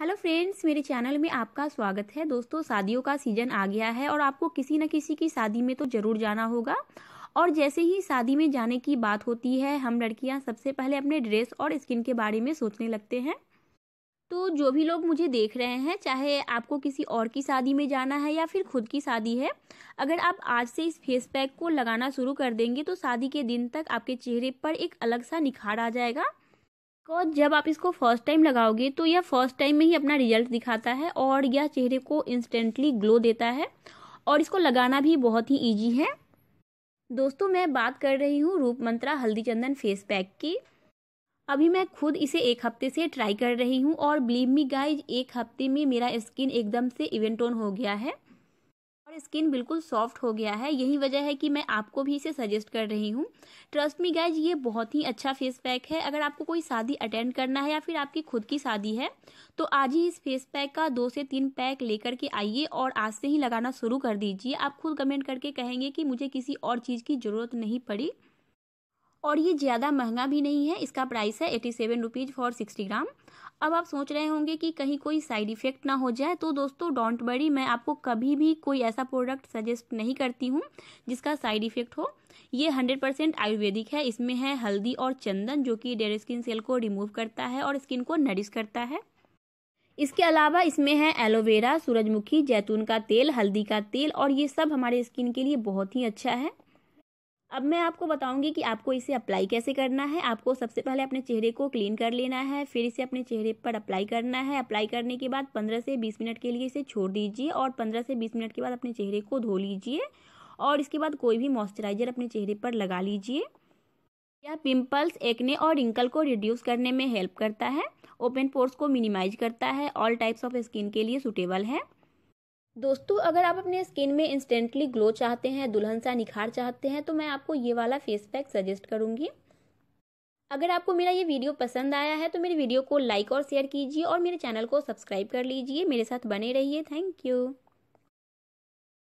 hello friends मेरे channel में आपका स्वागत है दोस्तों शादियों का सीजन आ गया है और आपको किसी न किसी की शादी में तो ज़रूर जाना होगा और जैसे ही शादी में जाने की बात होती है हम लड़कियां सबसे पहले अपने ड्रेस और स्किन के बारे में सोचने लगते हैं तो जो भी लोग मुझे देख रहे हैं चाहे आपको किसी और की शादी में जाना है या फिर खुद की शादी है अगर आप आज से इस फेस पैक को लगाना शुरू कर देंगे तो शादी के दिन तक आपके चेहरे पर एक अलग सा निखार आ जाएगा को जब आप इसको फर्स्ट टाइम लगाओगे तो यह फर्स्ट टाइम में ही अपना रिजल्ट दिखाता है और यह चेहरे को इंस्टेंटली ग्लो देता है और इसको लगाना भी बहुत ही ईजी है दोस्तों मैं बात कर रही हूँ रूप मंत्रा हल्दी चंदन फेस पैक की अभी मैं खुद इसे एक हफ्ते से ट्राई कर रही हूँ और बिलीव मी गाइज एक हफ्ते में मेरा स्किन एकदम से इवेंटोन हो गया है और स्किन बिल्कुल सॉफ्ट हो गया है यही वजह है कि मैं आपको भी इसे सजेस्ट कर रही हूँ ट्रस्ट मी गैज ये बहुत ही अच्छा फेस पैक है अगर आपको कोई शादी अटेंड करना है या फिर आपकी खुद की शादी है तो आज ही इस फेस पैक का दो से तीन पैक लेकर के आइए और आज से ही लगाना शुरू कर दीजिए आप खुद कमेंट करके कहेंगे कि मुझे किसी और चीज़ की ज़रूरत नहीं पड़ी और ये ज़्यादा महंगा भी नहीं है इसका प्राइस है eighty seven rupees for sixty gram अब आप सोच रहे होंगे कि कहीं कोई साइड इफेक्ट ना हो जाए तो दोस्तों डोंट बड़ी मैं आपको कभी भी कोई ऐसा प्रोडक्ट सजेस्ट नहीं करती हूँ जिसका साइड इफेक्ट हो ये हंड्रेड परसेंट आयुर्वेदिक है इसमें है हल्दी और चंदन जो कि डेड स्किन सेल को रिमूव करता है और स्किन को नरिश करता है इसके अलावा इसमें है एलोवेरा सूरजमुखी जैतून का तेल हल्दी का तेल और ये सब हमारे स्किन के लिए बहुत ही अच्छा है अब मैं आपको बताऊंगी कि आपको इसे अप्लाई कैसे करना है आपको सबसे पहले अपने चेहरे को क्लीन कर लेना है फिर इसे अपने चेहरे पर अप्लाई करना है अप्लाई करने के बाद 15 से 20 मिनट के लिए इसे छोड़ दीजिए और 15 से 20 मिनट के बाद अपने चेहरे को धो लीजिए और इसके बाद कोई भी मॉइस्चराइजर अपने चेहरे पर लगा लीजिए यह पिंपल्स एक्ने और रिंकल को रिड्यूस करने में हेल्प करता है ओपन पोर्स को मिनिमाइज करता है ऑल टाइप्स ऑफ स्किन के लिए सुटेबल है दोस्तों अगर आप अपने स्किन में इंस्टेंटली ग्लो चाहते हैं दुल्हन सा निखार चाहते हैं तो मैं आपको ये वाला फेस पैक सजेस्ट करूँगी अगर आपको मेरा ये वीडियो पसंद आया है तो मेरे वीडियो को लाइक और शेयर कीजिए और मेरे चैनल को सब्सक्राइब कर लीजिए मेरे साथ बने रहिए थैंक यू